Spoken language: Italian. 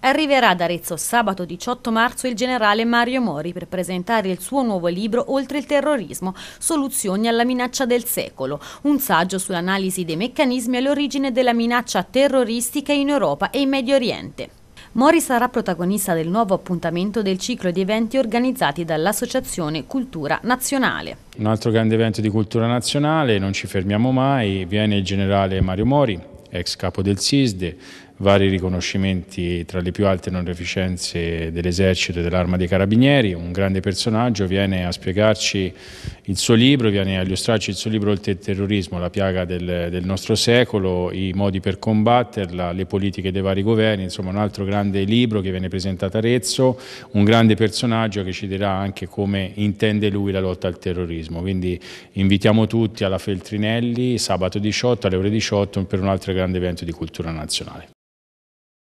Arriverà ad Arezzo sabato 18 marzo il generale Mario Mori per presentare il suo nuovo libro Oltre il terrorismo, soluzioni alla minaccia del secolo, un saggio sull'analisi dei meccanismi all'origine della minaccia terroristica in Europa e in Medio Oriente. Mori sarà protagonista del nuovo appuntamento del ciclo di eventi organizzati dall'Associazione Cultura Nazionale. Un altro grande evento di cultura nazionale, non ci fermiamo mai, viene il generale Mario Mori, ex capo del SISDE, vari riconoscimenti tra le più alte onorificenze dell'esercito e dell'arma dei carabinieri, un grande personaggio, viene a spiegarci il suo libro, viene a illustrarci il suo libro Oltre il terrorismo, la piaga del, del nostro secolo, i modi per combatterla, le politiche dei vari governi, insomma un altro grande libro che viene presentato a Arezzo, un grande personaggio che ci dirà anche come intende lui la lotta al terrorismo. Quindi invitiamo tutti alla Feltrinelli sabato 18 alle ore 18 per un altro grande evento di cultura nazionale.